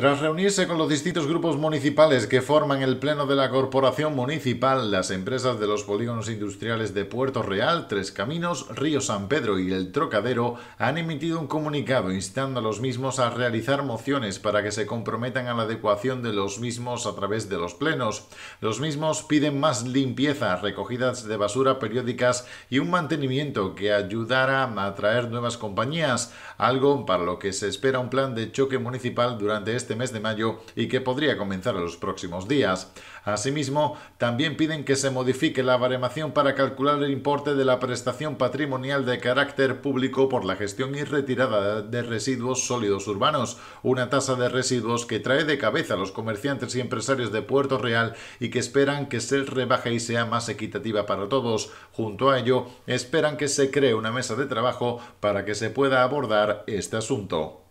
Tras reunirse con los distintos grupos municipales que forman el Pleno de la Corporación Municipal, las empresas de los polígonos industriales de Puerto Real, Tres Caminos, Río San Pedro y El Trocadero han emitido un comunicado instando a los mismos a realizar mociones para que se comprometan a la adecuación de los mismos a través de los plenos. Los mismos piden más limpieza, recogidas de basura periódicas y un mantenimiento que ayudara a atraer nuevas compañías, algo para lo que se espera un plan de choque municipal durante este este mes de mayo y que podría comenzar en los próximos días. Asimismo, también piden que se modifique la baremación para calcular el importe de la prestación patrimonial de carácter público por la gestión y retirada de residuos sólidos urbanos, una tasa de residuos que trae de cabeza a los comerciantes y empresarios de Puerto Real y que esperan que se rebaje y sea más equitativa para todos. Junto a ello, esperan que se cree una mesa de trabajo para que se pueda abordar este asunto.